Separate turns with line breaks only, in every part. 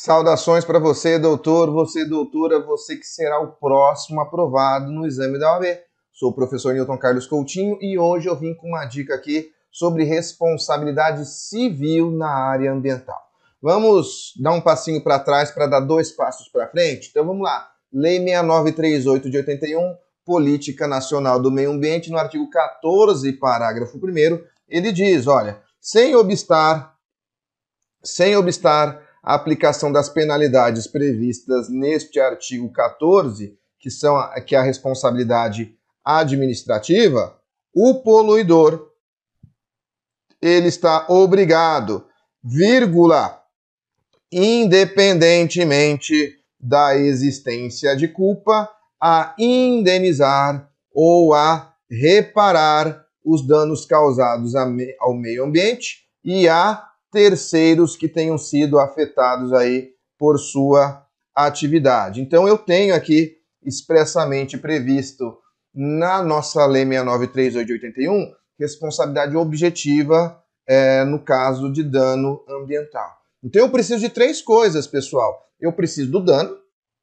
Saudações para você, doutor, você, doutora, você que será o próximo aprovado no exame da OAB. Sou o professor Newton Carlos Coutinho e hoje eu vim com uma dica aqui sobre responsabilidade civil na área ambiental. Vamos dar um passinho para trás para dar dois passos para frente? Então vamos lá. Lei 6938 de 81, Política Nacional do Meio Ambiente, no artigo 14, parágrafo 1, ele diz, olha, sem obstar sem obstar a aplicação das penalidades previstas neste artigo 14, que são a, que é a responsabilidade administrativa, o poluidor ele está obrigado, vírgula, independentemente da existência de culpa, a indenizar ou a reparar os danos causados ao meio ambiente e a terceiros que tenham sido afetados aí por sua atividade. Então eu tenho aqui expressamente previsto na nossa lei 693881 81 responsabilidade objetiva é, no caso de dano ambiental. Então eu preciso de três coisas, pessoal. Eu preciso do dano,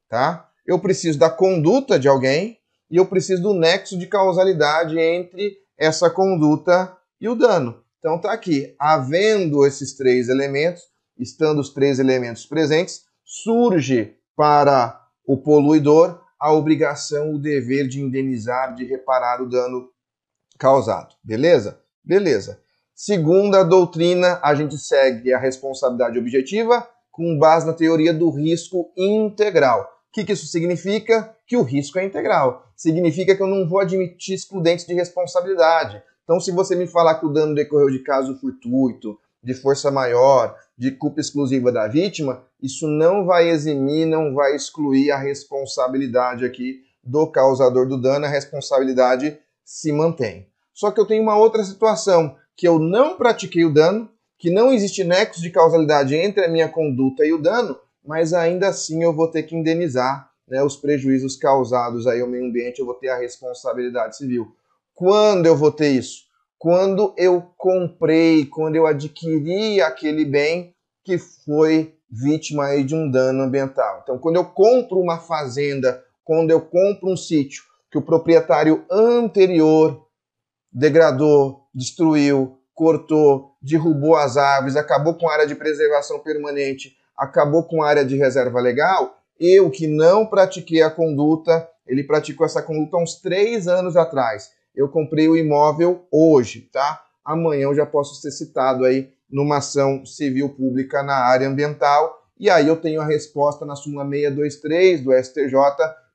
tá? Eu preciso da conduta de alguém e eu preciso do nexo de causalidade entre essa conduta e o dano. Então está aqui, havendo esses três elementos, estando os três elementos presentes, surge para o poluidor a obrigação, o dever de indenizar, de reparar o dano causado. Beleza? Beleza. Segunda doutrina, a gente segue a responsabilidade objetiva com base na teoria do risco integral. O que, que isso significa? Que o risco é integral. Significa que eu não vou admitir excludentes de responsabilidade. Então, se você me falar que o dano decorreu de caso fortuito, de força maior, de culpa exclusiva da vítima, isso não vai eximir, não vai excluir a responsabilidade aqui do causador do dano, a responsabilidade se mantém. Só que eu tenho uma outra situação, que eu não pratiquei o dano, que não existe nexo de causalidade entre a minha conduta e o dano, mas ainda assim eu vou ter que indenizar né, os prejuízos causados aí ao meio ambiente, eu vou ter a responsabilidade civil. Quando eu vou ter isso? Quando eu comprei, quando eu adquiri aquele bem que foi vítima de um dano ambiental. Então, quando eu compro uma fazenda, quando eu compro um sítio que o proprietário anterior degradou, destruiu, cortou, derrubou as árvores, acabou com a área de preservação permanente, acabou com a área de reserva legal, eu que não pratiquei a conduta, ele praticou essa conduta há uns três anos atrás eu comprei o imóvel hoje, tá? Amanhã eu já posso ser citado aí numa ação civil pública na área ambiental. E aí eu tenho a resposta na súmula 623 do STJ.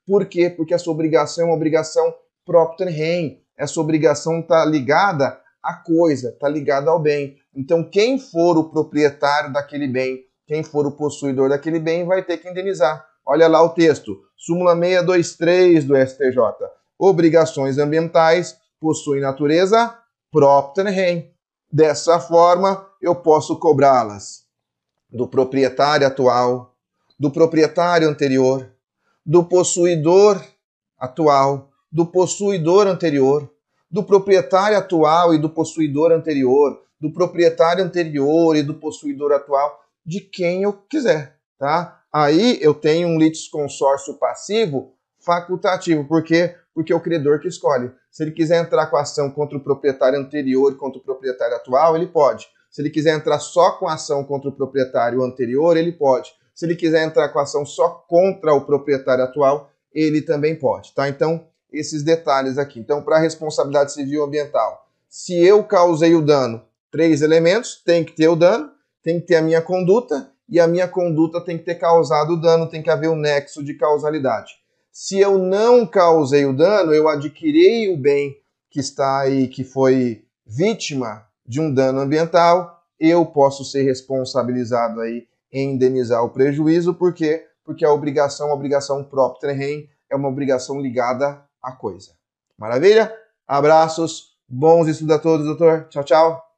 Por quê? Porque essa obrigação é uma obrigação própria rem. Essa obrigação está ligada à coisa, está ligada ao bem. Então, quem for o proprietário daquele bem, quem for o possuidor daquele bem, vai ter que indenizar. Olha lá o texto, súmula 623 do STJ obrigações ambientais, possuem natureza própria. Né, Dessa forma, eu posso cobrá-las do proprietário atual, do proprietário anterior, do possuidor atual, do possuidor anterior, do proprietário atual e do possuidor anterior, do proprietário anterior e do possuidor atual, de quem eu quiser, tá? Aí eu tenho um litisconsórcio passivo facultativo, porque porque é o credor que escolhe. Se ele quiser entrar com a ação contra o proprietário anterior e contra o proprietário atual, ele pode. Se ele quiser entrar só com a ação contra o proprietário anterior, ele pode. Se ele quiser entrar com a ação só contra o proprietário atual, ele também pode, tá? Então, esses detalhes aqui. Então, para a responsabilidade civil ambiental, se eu causei o dano, três elementos, tem que ter o dano, tem que ter a minha conduta e a minha conduta tem que ter causado o dano, tem que haver um nexo de causalidade. Se eu não causei o dano, eu adquiri o bem que está aí, que foi vítima de um dano ambiental, eu posso ser responsabilizado aí em indenizar o prejuízo, por quê? Porque a obrigação, a obrigação própria terreno é uma obrigação ligada à coisa. Maravilha? Abraços, bons estudos a todos, doutor. Tchau, tchau.